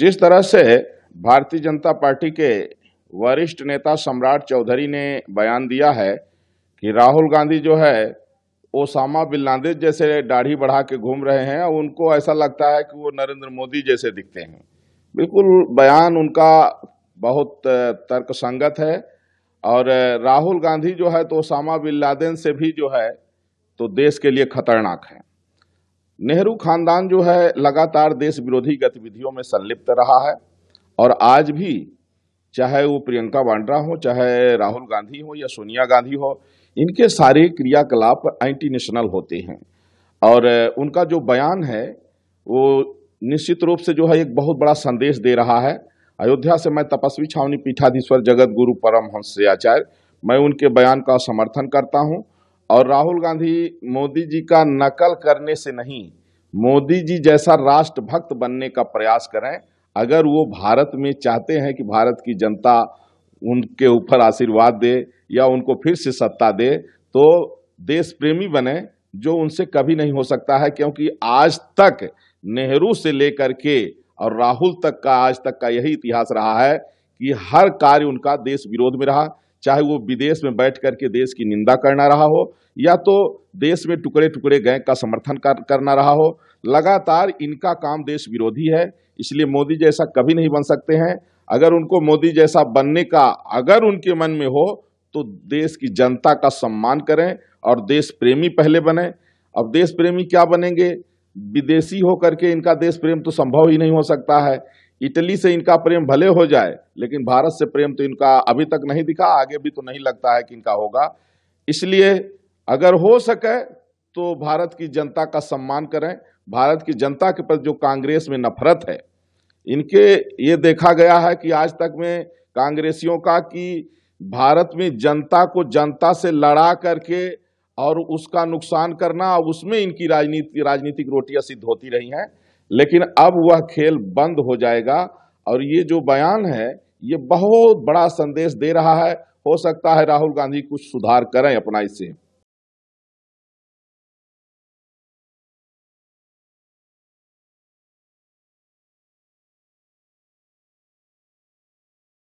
जिस तरह से भारतीय जनता पार्टी के वरिष्ठ नेता सम्राट चौधरी ने बयान दिया है कि राहुल गांधी जो है ओसामा बिन लादेन जैसे दाढ़ी बढ़ा के घूम रहे हैं और उनको ऐसा लगता है कि वो नरेंद्र मोदी जैसे दिखते हैं बिल्कुल बयान उनका बहुत तर्कसंगत है और राहुल गांधी जो है तो ओसामा बिन लादेन से भी जो है तो देश के लिए खतरनाक है नेहरू खानदान जो है लगातार देश विरोधी गतिविधियों में संलिप्त रहा है और आज भी चाहे वो प्रियंका वाड्रा हो चाहे राहुल गांधी हो या सोनिया गांधी हो इनके सारे क्रियाकलाप एंटी नेशनल होते हैं और उनका जो बयान है वो निश्चित रूप से जो है एक बहुत बड़ा संदेश दे रहा है अयोध्या से मैं तपस्वी छावनी पीठाधीश्वर जगत गुरु परमहंस आचार्य मैं उनके बयान का समर्थन करता हूँ और राहुल गांधी मोदी जी का नकल करने से नहीं मोदी जी जैसा राष्ट्रभक्त बनने का प्रयास करें अगर वो भारत में चाहते हैं कि भारत की जनता उनके ऊपर आशीर्वाद दे या उनको फिर से सत्ता दे तो देश प्रेमी बने जो उनसे कभी नहीं हो सकता है क्योंकि आज तक नेहरू से लेकर के और राहुल तक का आज तक का यही इतिहास रहा है कि हर कार्य उनका देश विरोध में रहा चाहे वो विदेश में बैठ करके देश की निंदा करना रहा हो या तो देश में टुकड़े टुकड़े गैंग का समर्थन कर, करना रहा हो लगातार इनका काम देश विरोधी है इसलिए मोदी जैसा कभी नहीं बन सकते हैं अगर उनको मोदी जैसा बनने का अगर उनके मन में हो तो देश की जनता का सम्मान करें और देश प्रेमी पहले बने अब देश प्रेमी क्या बनेंगे विदेशी होकर के इनका देश प्रेम तो संभव ही नहीं हो सकता है इटली से इनका प्रेम भले हो जाए लेकिन भारत से प्रेम तो इनका अभी तक नहीं दिखा आगे भी तो नहीं लगता है कि इनका होगा इसलिए अगर हो सके तो भारत की जनता का सम्मान करें भारत की जनता के प्रति जो कांग्रेस में नफरत है इनके ये देखा गया है कि आज तक में कांग्रेसियों का कि भारत में जनता को जनता से लड़ा करके और उसका नुकसान करना उसमें इनकी राजनीति राजनीतिक रोटियां सिद्ध होती रही हैं लेकिन अब वह खेल बंद हो जाएगा और ये जो बयान है ये बहुत बड़ा संदेश दे रहा है हो सकता है राहुल गांधी कुछ सुधार करें अपना इसे